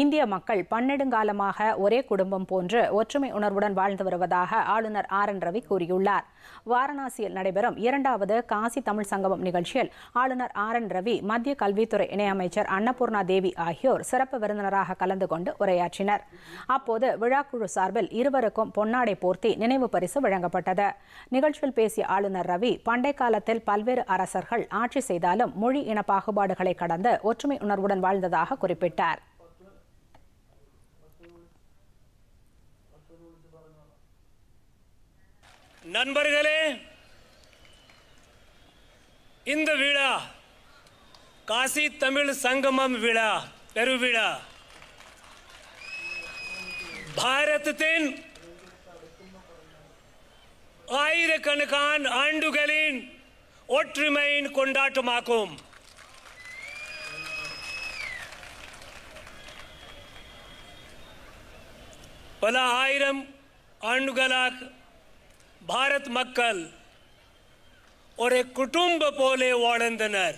இந்திய மக்கள் பன்னெடுங்காலமாக ஒரே குடும்பம் போன்று ஒற்றுமை உணர்வுடன் வாழ்ந்து வருவதாக ஆளுநர் ஆர் என் ரவி கூறியுள்ளார் வாரணாசியில் நடைபெறும் இரண்டாவது காசி தமிழ் சங்கமம் நிகழ்ச்சியில் ஆளுநர் ஆர் என் ரவி மத்திய கல்வித்துறை இணையமைச்சர் அன்னபூர்ணா தேவி ஆகியோர் சிறப்பு விருந்தினராக கலந்து கொண்டு உரையாற்றினர் அப்போது விழாக்குழு சார்பில் இருவருக்கும் பொன்னாடை போர்த்தி நினைவு பரிசு வழங்கப்பட்டது நிகழ்ச்சியில் பேசிய ஆளுநர் ரவி பண்டை காலத்தில் பல்வேறு அரசர்கள் ஆட்சி செய்தாலும் மொழி இன பாகுபாடுகளை கடந்து ஒற்றுமை உணர்வுடன் வாழ்ந்ததாக குறிப்பிட்டார் நண்பர்களே இந்த விழா காசி தமிழ் சங்கமம் விழா பெரு விழா பாரதத்தின் ஆயிரக்கணக்கான ஆண்டுகளின் ஒற்றுமையின் கொண்டாட்டமாகும் பல ஆயிரம் ஆண்டுகளாக பாரத் மக்கள் ஒரு குடும்ப போலே வாழ்ந்தனர்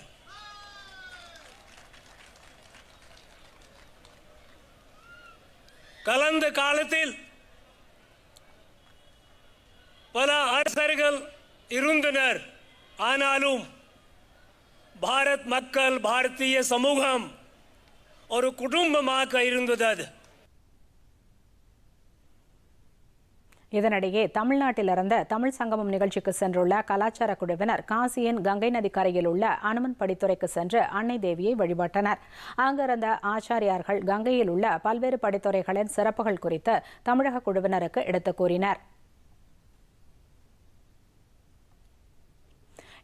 கலந்த காலத்தில் பல அரசர்கள் இருந்தனர் ஆனாலும் பாரத் மக்கள் பாரதிய சமூகம் ஒரு குடும்பமாக இருந்தது அது இதனிடையே தமிழ்நாட்டிலிருந்த தமிழ் சங்கமம் நிகழ்ச்சிக்கு சென்றுள்ள கலாச்சார குழுவினர் காசியின் கங்கை நதிக்கரையில் உள்ள அனுமன் படித்துறைக்கு சென்று அன்னை தேவியை வழிபட்டனர் அங்கிருந்த ஆச்சாரியார்கள் கங்கையில் உள்ள பல்வேறு படித்துறைகளின் சிறப்புகள் குறித்து தமிழக குழுவினருக்கு எடுத்துக் கூறினர்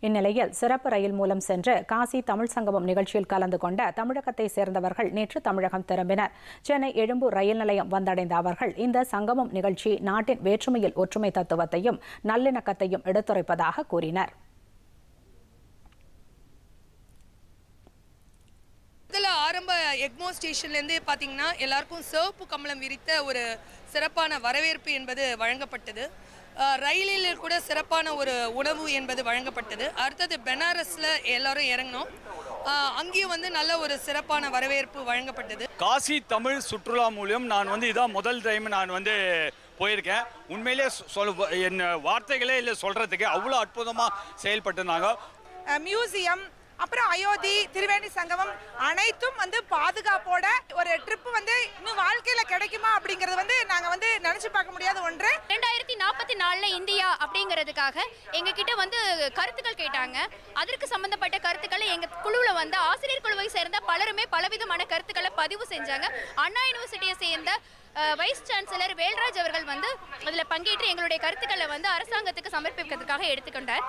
இந்நிலையில் சிறப்பு ரயில் மூலம் சென்று காசி தமிழ் சங்கமம் நிகழ்ச்சியில் கலந்து கொண்ட தமிழகத்தை சேர்ந்தவர்கள் நேற்று தமிழகம் திரும்பினர் சென்னை எழும்பூர் ரயில் நிலையம் வந்தடைந்த அவர்கள் இந்த சங்கமம் நிகழ்ச்சி நாட்டின் வேற்றுமையில் ஒற்றுமை தத்துவத்தையும் நல்லிணக்கத்தையும் எடுத்துரைப்பதாக கூறினர் ஆரம்ப எக்மோ ஸ்டேஷன்லேருந்து பார்த்தீங்கன்னா எல்லாருக்கும் சிவப்பு கம்பளம் விரித்த ஒரு சிறப்பான வரவேற்பு என்பது வழங்கப்பட்டது ரயிலில் கூட சிறப்பான ஒரு உணவு என்பது வழங்கப்பட்டது அடுத்தது பெனாரஸில் எல்லாரும் இறங்கினோம் அங்கேயும் வந்து நல்ல ஒரு சிறப்பான வரவேற்பு வழங்கப்பட்டது காசி தமிழ் சுற்றுலா மூலியம் நான் வந்து இதான் முதல் டைம் நான் வந்து போயிருக்கேன் உண்மையிலே சொல் என் வார்த்தைகளே இல்லை சொல்கிறதுக்கு அவ்வளோ அற்புதமாக செயல்பட்டுனாங்க மியூசியம் அப்புறம் அயோத்தி திருவேணி சங்கமம் அனைத்தும் வந்து பாதுகாப்போட ஒரு ட்ரிப் வந்து இன்னும் வாழ்க்கையில் கிடைக்குமா அப்படிங்கிறது வந்து நாங்கள் வந்து நினச்சி பார்க்க முடியாத ஒன்று இருபத்தி நாலில் இந்தியா அப்படிங்கிறதுக்காக எங்ககிட்ட வந்து கருத்துக்கள் கேட்டாங்க அதற்கு சம்மந்தப்பட்ட கருத்துக்களை எங்கள் குழுவில் வந்து ஆசிரியர் குழுவை சேர்ந்த பலருமே பலவிதமான கருத்துக்களை பதிவு செஞ்சாங்க அண்ணா யூனிவர்சிட்டியை சேர்ந்த வைஸ் சான்சலர் வேல்ராஜ் அவர்கள் வந்து அதில் பங்கேற்று எங்களுடைய கருத்துக்களை வந்து அரசாங்கத்துக்கு சமர்ப்பிக்கிறதுக்காக எடுத்துக்கொண்டார்